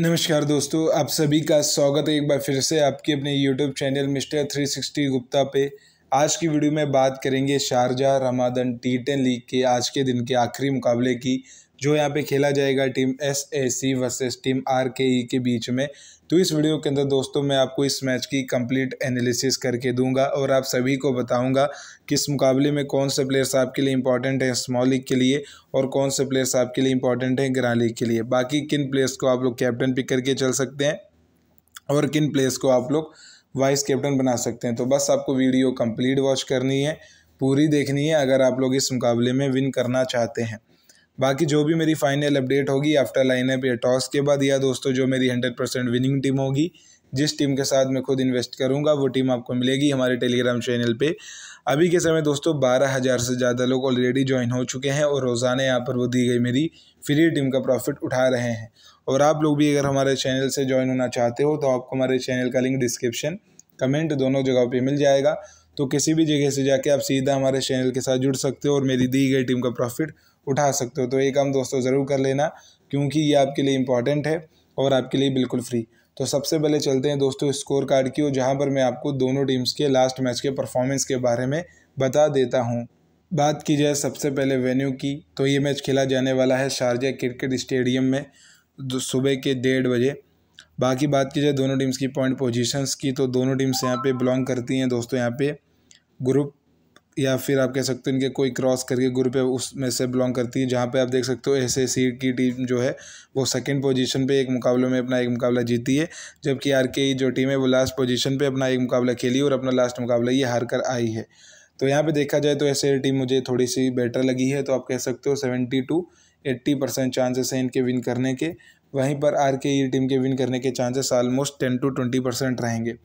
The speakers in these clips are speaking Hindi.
नमस्कार दोस्तों आप सभी का स्वागत है एक बार फिर से आपके अपने YouTube channel mister three sixty Gupta पे आज की वीडियो में बात करेंगे Sharjah Ramadan T ten league के आज के दिन के आखिरी मुकाबले की जो यहाँ पे खेला जाएगा team S A C versus team R K E के बीच में तो इस वीडियो के अंदर दोस्तों मैं आपको इस मैच की कंप्लीट एनालिसिस करके दूंगा और आप सभी को बताऊंगा कि इस मुकाबले में कौन से प्लेयर्स आपके लिए इंपॉर्टेंट हैं स्मॉल लीग के लिए और कौन से प्लेयर्स आपके लिए इंपॉर्टेंट हैं ग्रां लीग के लिए बाकी किन प्लेयर्स को आप लोग कैप्टन पिक करके चल सकते हैं और किन प्लेयर्स को आप लोग वाइस कैप्टन बना सकते हैं तो बस आपको वीडियो कम्प्लीट वॉच करनी है पूरी देखनी है अगर आप लोग इस मुकाबले में विन करना चाहते हैं बाकी जो भी मेरी फाइनल अपडेट होगी आफ्टर लाइनअप या टॉस के बाद या दोस्तों जो मेरी हंड्रेड परसेंट विनिंग टीम होगी जिस टीम के साथ मैं खुद इन्वेस्ट करूंगा वो टीम आपको मिलेगी हमारे टेलीग्राम चैनल पे अभी के समय दोस्तों बारह हज़ार से ज़्यादा लोग ऑलरेडी ज्वाइन हो चुके हैं और रोज़ाना यहाँ पर वो दी गई मेरी फ्री टीम का प्रॉफिट उठा रहे हैं और आप लोग भी अगर हमारे चैनल से ज्वाइन होना चाहते हो तो आपको हमारे चैनल का लिंक डिस्क्रिप्शन कमेंट दोनों जगहों पर मिल जाएगा तो किसी भी जगह से जाके आप सीधा हमारे चैनल के साथ जुड़ सकते हो और मेरी दी गई टीम का प्रॉफिट उठा सकते हो तो ये काम दोस्तों ज़रूर कर लेना क्योंकि ये आपके लिए इम्पॉर्टेंट है और आपके लिए बिल्कुल फ्री तो सबसे पहले चलते हैं दोस्तों स्कोर कार्ड की और जहाँ पर मैं आपको दोनों टीम्स के लास्ट मैच के परफॉर्मेंस के बारे में बता देता हूँ बात की जाए सबसे पहले वेन्यू की तो ये मैच खेला जाने वाला है शारजा क्रिकेट स्टेडियम में सुबह के डेढ़ बजे बाकी बात की जाए दोनों टीम्स की पॉइंट पोजीशंस की तो दोनों टीम्स यहाँ पे बिलोंग करती हैं दोस्तों यहाँ पे ग्रुप या फिर आप कह सकते हो इनके कोई क्रॉस करके ग्रुप है उसमें से बिलोंग करती है जहाँ पे आप देख सकते हो एस एस सी की टीम जो है वो सेकंड पोजीशन पे एक मुकाबले में अपना एक मुकाबला जीती है जबकि आर के e जो टीम है वो लास्ट पोजीशन पे अपना एक मुकाबला खेली और अपना लास्ट मुकाबला ये हार कर आई है तो यहाँ पर देखा जाए तो एस टीम मुझे थोड़ी सी बेटर लगी है तो आप कह सकते हो seventy two eighty percent chances हैं इनके विन करने के वहीं पर आर e के टीम के विन करने के chances almost ten to twenty percent रहेंगे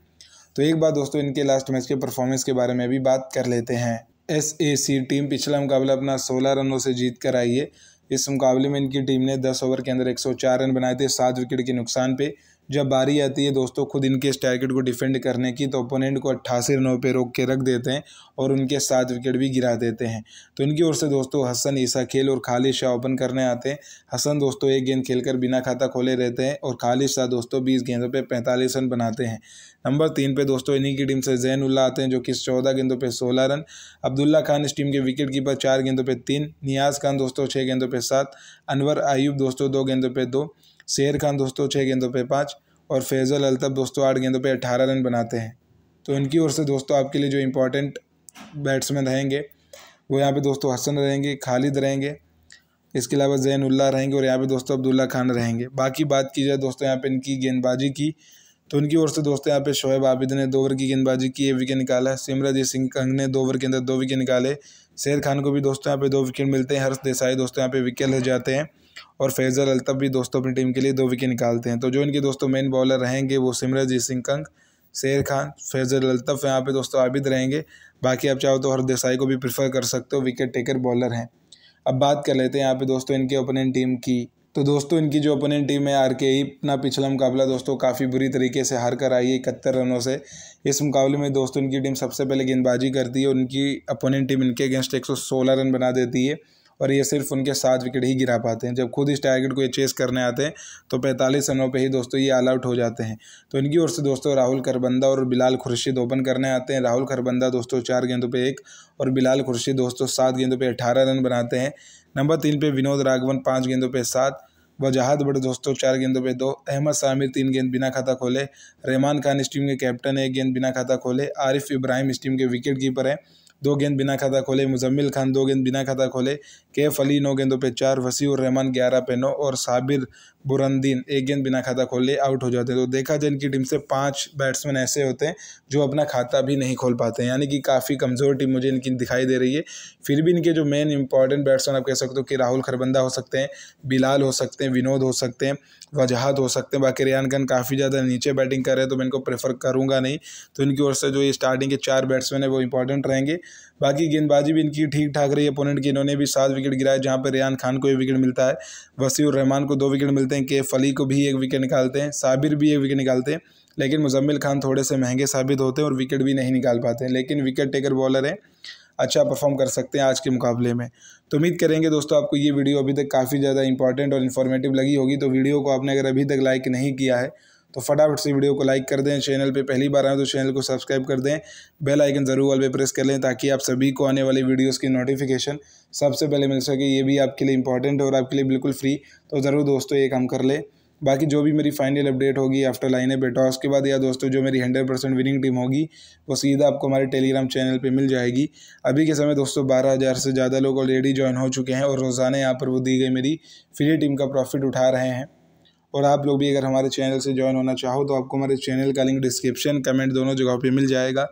तो एक बार दोस्तों इनके लास्ट मैच के परफॉर्मेंस के बारे में भी बात कर लेते हैं एस ए सी टीम पिछला मुकाबला अपना सोलह रनों से जीत कर आई है इस मुकाबले में इनकी टीम ने दस ओवर के अंदर एक सौ चार रन बनाए थे सात विकेट के नुकसान पे जब बारी आती है दोस्तों खुद इनके इस टारगेट को डिफेंड करने की तो ओपोनेंट को अट्ठासी रनों पर रोक के रख देते हैं और उनके सात विकेट भी गिरा देते हैं तो इनकी ओर से दोस्तों हसन ईसा खेल और खालिद शाह ओपन करने आते हैं हसन दोस्तों एक गेंद खेलकर बिना खाता खोले रहते हैं और खालिद शाह दोस्तों बीस गेंदों पर पैंतालीस रन बनाते हैं नंबर तीन पर दोस्तों इन्हीं की टीम से जैन उल्ला आते हैं जो कि चौदह गेंदों पर सोलह रन अब्दुल्ला खान इस टीम के विकेट कीपर चार गेंदों पर तीन नियाज खान दोस्तों छः गेंदों पर सात अनवर आयूब दोस्तों दो गेंदों पर दो शेर खान दोस्तों छः गेंदों पर पाँच और फैज़ल अलतब दोस्तों आठ गेंदों पर अट्ठारह रन बनाते हैं तो इनकी ओर से दोस्तों आपके लिए जो इम्पोर्टेंट बैट्समैन रहेंगे वो यहाँ पे दोस्तों हसन रहेंगे खालिद रहेंगे इसके अलावा जैन उल्ला रहेंगे और यहाँ पे दोस्तों अब्दुल्ला खान रहेंगे बाकी बात की जाए दोस्तों यहाँ पे इनकी गेंदबाजी की तो उनकी ओर से दोस्तों यहाँ पे शोएब आबिद ने दो ओवर की गेंदबाजी की एक विकेट निकाला सिमरजीत सिंह कंग ने दो ओवर के अंदर दो विकेट निकाले शेर खान को भी दोस्तों यहाँ पे दो विकेट मिलते हैं हर्ष देसाई दोस्तों यहाँ पे विकेट ले जाते हैं और फैज़ल अलतफ भी दोस्तों अपनी टीम के लिए दो विकेट निकालते हैं तो जो इनके दोस्तों मेन बॉलर रहेंगे वो सिमरजीत सिंह कंग शेर खान फैज़ल अलतफ़ यहाँ पे दोस्तों आबिद रहेंगे बाकी आप चाहो तो हर देसाई को भी प्रीफर कर सकते हो विकेट टेकर बॉलर हैं अब बात कर लेते हैं यहाँ पे दोस्तों इनके ओपोनेंट टीम की तो दोस्तों इनकी जो ओपनिंग टीम है आर के e, अपना पिछला मुकाबला दोस्तों काफ़ी बुरी तरीके से हार कर आई है इकहत्तर रनों से इस मुकाबले में दोस्तों इनकी टीम सबसे पहले गेंदबाजी करती है और इनकी अपोनेंट टीम इनके अगेंस्ट एक रन बना देती है पर ये सिर्फ उनके सात विकेट ही गिरा पाते हैं जब खुद इस टारगेट को ये चेस करने आते हैं तो पैंतालीस रनों पर ही दोस्तों ये ऑल आउट हो जाते हैं तो इनकी ओर से दोस्तों राहुल खरबंदा और बिलाल खुर्शीद ओपन करने आते हैं राहुल खरबंदा दोस्तों चार गेंदों पर एक और बिलाल खुर्शीद दोस्तों सात गेंदों पर अठारह रन बनाते हैं नंबर तीन पे विनोद राघवन पाँच गेंदों पर सात वजाहत बड़े दोस्तों चार गेंदों पे दो अहमद सामिर तीन गेंद बिना खाता खोले रहमान खान इस टीम के कैप्टन है एक गेंद बिना खाता खोले आरिफ इब्राहिम इस टीम के विकेट कीपर हैं दो गेंद बिना खाता खोले मुजम्मिल खान दो गेंद बिना खाता खोले कैफ अली नौ गेंदों पे चार वसीउर रहमान ग्यारह पे नौ और साबिर बुरंदीन एक गेंद बिना खाता खोले आउट हो जाते तो देखा जाए इनकी टीम से पाँच बैट्समैन ऐसे होते हैं जो अपना खाता भी नहीं खोल पाते हैं यानी कि काफ़ी कमज़ोर टीम मुझे इनकी दिखाई दे रही है फिर भी इनके जो मेन इंपॉर्टेंट बैट्समैन आप कह सकते हो कि राहुल खरबंदा हो सकते हैं बिलाल हो सकते हैं विनोद हो सकते हैं वजहत हो सकते हैं बाकी रियान खान काफ़ी ज़्यादा नीचे बैटिंग कर रहे हैं तो मैं इनको प्रेफर करूँगा नहीं तो इनकी ओर से जो ये स्टार्टिंग के चार बैट्समैन है वो इंपॉर्टेंट रहेंगे बाकी गेंदबाजी भी इनकी ठीक ठाक रही अपोनेंट की इन्होंने भी सात विकेट गिराए जहाँ पर रेयान खान को एक विकेट मिलता है वसीउर रहमान को दो विकेट मिलते हैं के फली अली को भी एक विकेट निकालते हैं साबिर भी एक विकेट निकालते हैं लेकिन मुजम्मिल खान थोड़े से महंगे साबित होते हैं और विकेट भी नहीं निकाल पाते हैं लेकिन विकेट टेकर बॉलर हैं अच्छा परफॉर्म कर सकते हैं आज के मुकाबले में तो उम्मीद करेंगे दोस्तों आपको ये वीडियो अभी तक काफ़ी ज़्यादा इंपॉर्टेंट और इन्फॉर्मेटिव लगी होगी तो वीडियो को आपने अगर अभी तक लाइक नहीं किया है तो फटाफट से वीडियो को लाइक कर दें चैनल पे पहली बार आए तो चैनल को सब्सक्राइब कर दें बेल आइकन ज़रूर वाले पे प्रेस कर लें ताकि आप सभी को आने वाली वीडियोस की नोटिफिकेशन सबसे पहले मिल सके ये भी आपके लिए इंपॉर्टेंट है और आपके लिए बिल्कुल फ्री तो ज़रूर दोस्तों ये काम कर लें बाकी जो भी मेरी फाइनल अपडेट होगी आफ्टर लाइन है बेटा उसके बाद या दोस्तों जो मेरी हंड्रेड परसेंट विनिंग टीम होगी वो सीधा आपको हमारे टेलीग्राम चैनल पे मिल जाएगी अभी के समय दोस्तों बारह हज़ार से ज़्यादा लोग ऑलरेडी ज्वाइन हो चुके हैं और रोज़ाना यहाँ पर वो दी गई मेरी फ्री टीम का प्रॉफिट उठा रहे हैं और आप लोग भी अगर हमारे चैनल से ज्वाइन होना चाहो तो आपको हमारे चैनल का लिंक डिस्क्रिप्शन कमेंट दोनों जगहों पे मिल जाएगा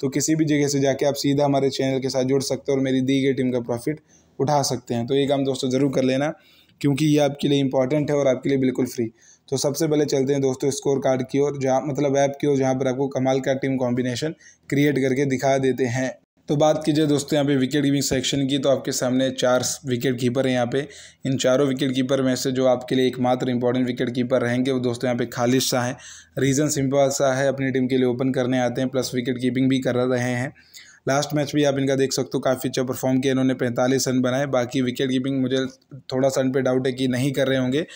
तो किसी भी जगह से जाके आप सीधा हमारे चैनल के साथ जुड़ सकते हो और मेरी दी गई टीम का प्रॉफिट उठा सकते हैं तो ये काम दोस्तों ज़रूर कर लेना क्योंकि ये आपके लिए इंपॉर्टेंट है और आपके लिए बिल्कुल फ्री तो सबसे पहले चलते हैं दोस्तों स्कोर कार्ड की ओर जहाँ मतलब ऐप की ओर जहाँ पर आपको कमाल का टीम कॉम्बिनेशन क्रिएट करके दिखा देते हैं तो बात कीजिए दोस्तों यहाँ पे विकेट कीपिंग सेक्शन की तो आपके सामने चार विकेट कीपर हैं यहाँ पे इन चारों विकेट कीपर में से जो आपके लिए एकमात्र इंपॉर्टेंट विकेट कीपर रहेंगे वो दोस्तों यहाँ पे खालिद शाह हैं रीज़न सिंपल सा है अपनी टीम के लिए ओपन करने आते हैं प्लस विकेट कीपिंग भी कर रहे हैं लास्ट मैच भी आप इनका देख सकते हो काफ़ी अच्छा परफॉर्म किया इन्होंने पैंतालीस रन बनाए बाकी विकेट कीपिंग मुझे थोड़ा सा इन पर डाउट है कि नहीं कर रहे होंगे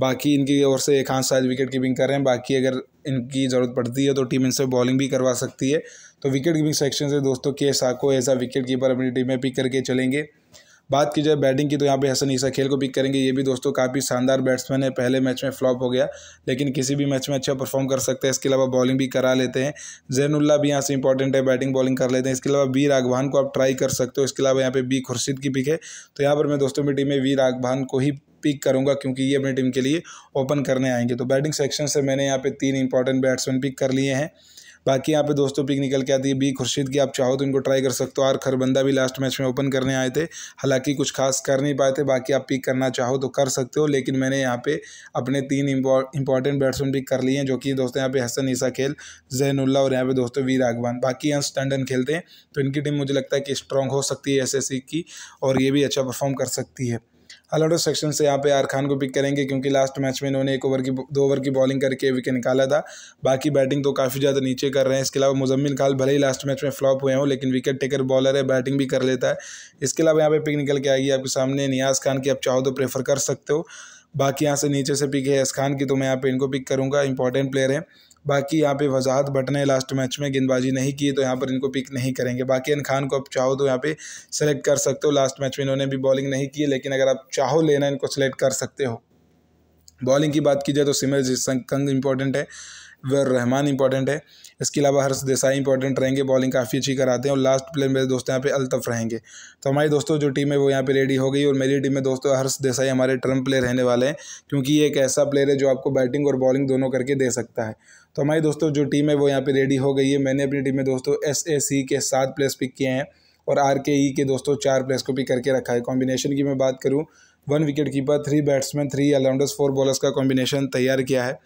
बाकी इनकी ओर से एक हाथ साइज विकेट कीपिंग कर रहे हैं बाकी अगर इनकी ज़रूरत पड़ती है तो टीम इनसे बॉलिंग भी करवा सकती है तो विकेट कीपिंग सेक्शन से दोस्तों के साको ऐसा एज आ विकेट कीपर अपनी टीम में पिक करके चलेंगे बात की जाए बैटिंग की तो यहाँ पे हसन ईसा खेल को पिक करेंगे ये भी दोस्तों काफ़ी शानदार बैट्समैन है पहले मैच में फ्लॉप हो गया लेकिन किसी भी मैच में अच्छा परफॉर्म कर सकते हैं इसके अलावा बॉलिंग भी करा लेते हैं जैनुल्ला भी यहाँ से इंपॉर्टेंट है बैटिंग बॉलिंग कर लेते हैं इसके अलावा वी राघवान को आप ट्राई कर सकते हो इसके अलावा यहाँ पे बी खुर्शीद की पिक है तो यहाँ पर मैं दोस्तों मेरी टीम में वी राघवान को ही पिक करूंगा क्योंकि ये अपनी टीम के लिए ओपन करने आएंगे तो बैटिंग सेक्शन से मैंने यहाँ पे तीन इंपॉर्टेंट बैट्समैन पिक कर लिए हैं बाकी यहाँ पे दोस्तों पिक निकल के आती है बी खुर्शीद की आप चाहो तो इनको ट्राई कर सकते हो आर खरबंदा भी लास्ट मैच में ओपन करने आए थे हालांकि कुछ खास कर नहीं पाए थे बाकी आप पिक करना चाहो तो कर सकते हो लेकिन मैंने यहाँ पे अपने तीन इंपॉर्टेंट बैट्समैन पिक कर लिए हैं जो कि दोस्तों यहाँ पे हसन ईसा खेल जैनुल्ला और यहाँ पे दोस्तों वीर आगवान बाकी यहाँ स्टंडन खेलते हैं तो इनकी टीम मुझे लगता है कि स्ट्रॉन्ग हो सकती है एस की और ये भी अच्छा परफॉर्म कर सकती है ऑल सेक्शन से यहाँ पे आर खान को पिक करेंगे क्योंकि लास्ट मैच में इन्होंने एक ओवर की दो ओवर की बॉलिंग करके विकेट निकाला था बाकी बैटिंग तो काफ़ी ज़्यादा नीचे कर रहे हैं इसके अलावा मुजम्मिल खाल भले ही लास्ट मैच में फ्लॉप हुए हों लेकिन विकेट टेकर बॉलर है बैटिंग भी कर लेता है इसके अलावा यहाँ पर पिक निकल के आएगी आपके सामने नियाज खान की आप चाहो तो प्रेफर कर सकते हो बाकी यहाँ से नीचे से पिक है खान की तो मैं यहाँ पे इनको पिक करूँगा इंपॉर्टेंट प्लेयर है बाकी यहाँ पे वजाहत भट ने लास्ट मैच में गेंदबाजी नहीं की तो यहाँ पर इनको पिक नहीं करेंगे बाकी इन खान को आप चाहो तो यहाँ पे सेलेक्ट कर सकते हो लास्ट मैच में इन्होंने भी बॉलिंग नहीं की लेकिन अगर आप चाहो लेना इनको सेलेक्ट कर सकते हो बॉलिंग की बात की जाए तो सिमर कंग इंपॉर्टेंट है वर रहमान इंपॉर्टेंट है इसके अलावा हर्ष देसाई इंपॉर्टेंट रहेंगे बॉलिंग काफ़ी अच्छी कराते हैं और लास्ट प्लेयर मेरे दोस्त यहाँ पे अल्तफ रहेंगे तो हमारी दोस्तों जो टीम है वो यहाँ पे रेडी हो गई और मेरी टीम में दोस्तों हर्ष देसाई हमारे ट्रम्प प्लेयर रहने वाले हैं क्योंकि ये एक ऐसा प्लेयर है जो आपको बैटिंग और बॉलिंग दोनों करके दे सकता है तो हमारी दोस्तों जो टीम है वो यहाँ पे रेडी हो गई है मैंने अपनी टीम में दोस्तों एस ए सी के सात प्लेस पिक किए हैं और आर के ई के दोस्तों चार प्लेस को पिक करके रखा है कॉम्बिनेशन की मैं बात करूँ one wicket keeper three batsman three allrounders four bowlers का कॉम्बिनेशन तैयार किया है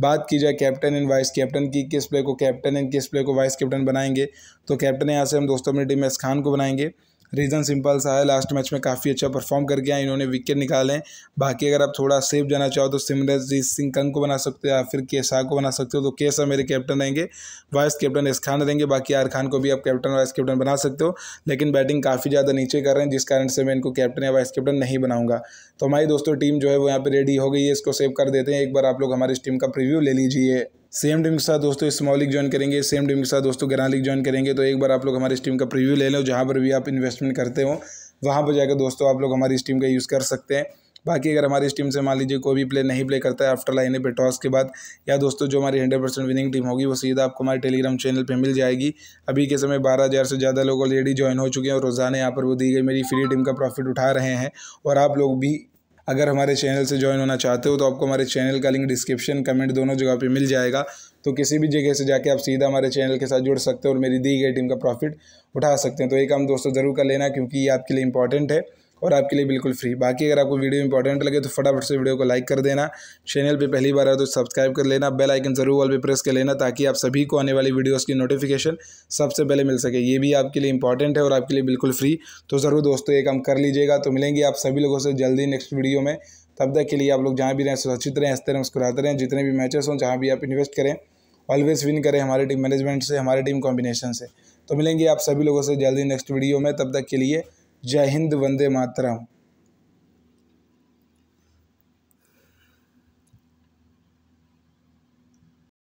बात की जाए कैप्टन एंड वाइस कैप्टन की किस प्ले को कैप्टन एंड किस प्ले को वाइस कैप्टन बनाएंगे तो कैप्टन यहाँ से हम दोस्तों अपनी टीम एस खान को बनाएंगे रीज़न सिंपल सा है लास्ट मैच में काफ़ी अच्छा परफॉर्म करके आए इन्होंने विकेट निकाले हैं बाकी अगर आप थोड़ा सेफ जाना चाहो तो सिमरजीत सिंह कंग को बना सकते हो या फिर के शाह को बना सकते हो तो के शाह मेरे कैप्टन रहेंगे वाइस कैप्टन एस खान रहेंगे बाकी आर खान को भी आप कैप्टन वाइस कैप्टन बना सकते हो लेकिन बैटिंग काफ़ी ज़्यादा नीचे कर रहे हैं जिस कारण से मैं इनको कैप्टन या वाइस कैप्टन नहीं बनाऊंगा तो हमारी दोस्तों टीम जो है वो यहाँ पे रेडी हो गई है इसको सेव कर देते हैं एक बार आप लोग हमारी इस टीम का प्रीव्यू ले लीजिए सेम टीम के साथ दोस्तों स्मॉल लीग ज्वाइन करेंगे सेम टीम के साथ दोस्तों ग्रां लीग ज्वाइन करेंगे तो एक बार आप लोग हमारी इस टीम का प्रीव्यू ले लो जहाँ पर भी आप इन्वेस्टमेंट करते हो वहाँ पर जाकर दोस्तों आप लोग हमारी इस टीम का यूज़ कर सकते हैं बाकी अगर हमारी इस टीम से मान लीजिए कोई भी प्ले नहीं प्ले करता है आफ्टर लाइन पे टॉस के बाद या दोस्तों जो हमारी हंड्रेड परसेंट विनिंग टीम होगी वो सीधा आपको हमारे टेलीग्राम चैनल पर मिल जाएगी अभी के समय बारह हज़ार से ज़्यादा लोग ऑलरेडी ज्वाइन हो चुके हैं और रोज़ाना यहाँ पर वो दी गई मेरी फ्री टीम का प्रॉफिट उठा रहे हैं और आप लोग भी अगर हमारे चैनल से ज्वाइन होना चाहते हो तो आपको हमारे चैनल का लिंक डिस्क्रिप्शन कमेंट दोनों जगह पे मिल जाएगा तो किसी भी जगह से जाके आप सीधा हमारे चैनल के साथ जुड़ सकते हो और मेरी दी गई टीम का प्रॉफिट उठा सकते हैं तो ये काम दोस्तों ज़रूर कर लेना क्योंकि ये आपके लिए इंपॉर्टेंट है और आपके लिए बिल्कुल फ्री बाकी अगर आपको वीडियो इंपॉर्टेंट लगे तो फटाफट से वीडियो को लाइक कर देना चैनल पे पहली बार आए तो सब्सक्राइब कर लेना बेल आइकन ज़रूर ऑल पे प्रेस कर लेना ताकि आप सभी को आने वाली वीडियोस की नोटिफिकेशन सबसे पहले मिल सके ये भी आपके लिए इंपॉर्टेंट है और आपके लिए बिल्कुल फ्री तो ज़रूर दोस्तों ये काम कर लीजिएगा तो मिलेंगे आप सभी लोगों से जल्दी नेक्स्ट वीडियो में तब तक के लिए आप लोग जहाँ भी रहें सुरक्षित रहें हंसते रहें मुस्कुराते रहें जितने भी मैचेस हों जहाँ भी आप इन्वेस्ट करें ऑलवेज विन करें हमारे टीम मैनेजमेंट से हमारे टीम कॉम्बिनेशन से तो मिलेंगे आप सभी लोगों से जल्दी नेक्स्ट वीडियो में तब तक के लिए जय हिंद वंदे मातरम